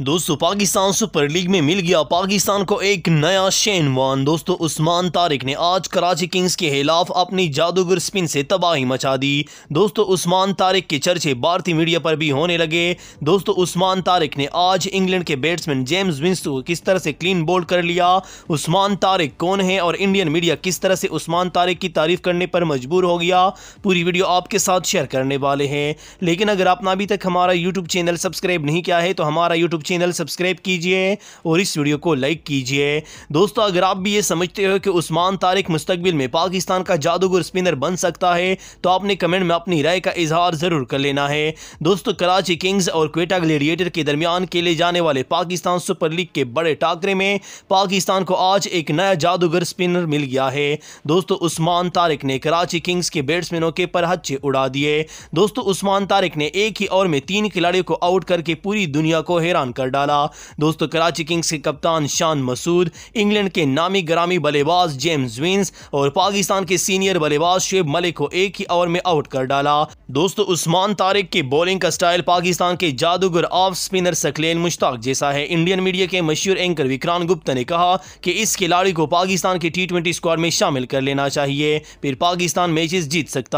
दोस्तों Pakistan super league में मिल गया पाकिस्तान को एक नया शेनवान दोस्तों उस्मान तारिक ने आज कराची किंग्स के खिलाफ अपनी जादूगर स्पिन से तबाही मचा दी दोस्तों उस्मान तारिक के चर्चे भारतीय मीडिया पर भी होने लगे दोस्तों उस्मान तारिक ने आज इंग्लैंड के बैट्समैन जेम्स विंस को किस तरह से क्लीन बोल्ड कर लिया उस्मान तारिक कौन है और इंडियन मीडिया किस तरह से उस्मान तारिक की तारीफ करने पर मजबूर हो गया पूरी वीडियो आपके साथ शेयर करने वाले हैं लेकिन अगर आपने अभी तक हमारा यूट्यूब चैनल सब्सक्राइब नहीं किया है तो हमारा यूट्यूब चैनल सब्सक्राइब कीजिए और इस वीडियो को लाइक कीजिए दोस्तों अगर आप भी ये समझते हो कि उस्मान तारिक मुस्तबिल में पाकिस्तान का जादूगर स्पिनर बन सकता है तो आपने कमेंट में अपनी राय का इजहार ज़रूर कर लेना है दोस्तों कराची किंग्स और क्वेटा ग्लेडिएटर के दरमियान खेले जाने वाले पाकिस्तान सुपर लीग के बड़े टाकरे में पाकिस्तान को आज एक नया जादूगर स्पिनर मिल गया है दोस्तों उस्मान तारिक ने कराची किंग्स के बैट्समैनों के पर हच्चे उड़ा दिए दोस्तों उस्मान तारिक ने एक ही ओवर में तीन खिलाड़ियों को आउट करके पूरी दुनिया को हैरान कर डाला दोस्तों कराची किंग्स के कप्तान शान मसूद इंग्लैंड के नामी ग्रामी बल्लेबाज जेम्स विंस और पाकिस्तान के सीनियर बल्लेबाज शेब मलिक को एक ही ओवर में आउट कर डाला दोस्तों उस्मान तारिक की बॉलिंग का स्टाइल पाकिस्तान के जादूगर ऑफ स्पिनर सकलेन मुश्ताक जैसा है इंडियन मीडिया के मशहूर एंकर विक्रांत गुप्ता ने कहा कि इस खिलाड़ी को पाकिस्तान के टी ट्वेंटी स्क्वाड में शामिल कर लेना चाहिए फिर पाकिस्तान मैचेस जीत सकता